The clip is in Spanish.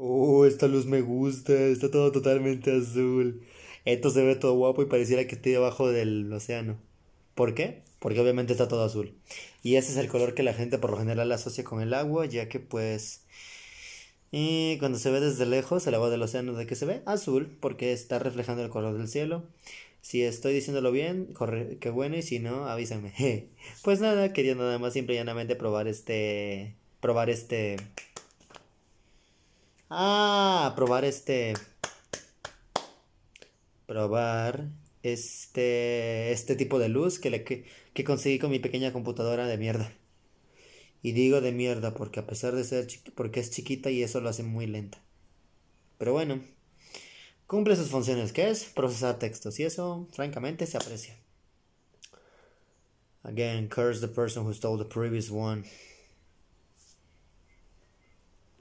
Oh, esta luz me gusta, está todo totalmente azul. Esto se ve todo guapo y pareciera que estoy debajo del océano. ¿Por qué? Porque obviamente está todo azul. Y ese es el color que la gente por lo general asocia con el agua, ya que pues... Y cuando se ve desde lejos, el agua del océano, ¿de qué se ve? Azul, porque está reflejando el color del cielo. Si estoy diciéndolo bien, corre, qué bueno, y si no, avísame. pues nada, quería nada más simple y llanamente probar este... probar este... Ah, probar este. Probar este. Este tipo de luz que, le, que, que conseguí con mi pequeña computadora de mierda. Y digo de mierda porque a pesar de ser porque es chiquita y eso lo hace muy lenta. Pero bueno, cumple sus funciones, que es procesar textos y eso francamente se aprecia. Again, curse the person who stole the previous one.